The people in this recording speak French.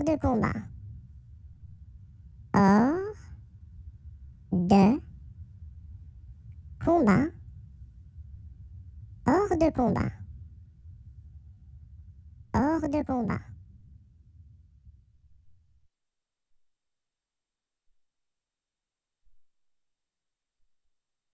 Hors de combat. Hors de combat. Hors de combat. Hors de combat.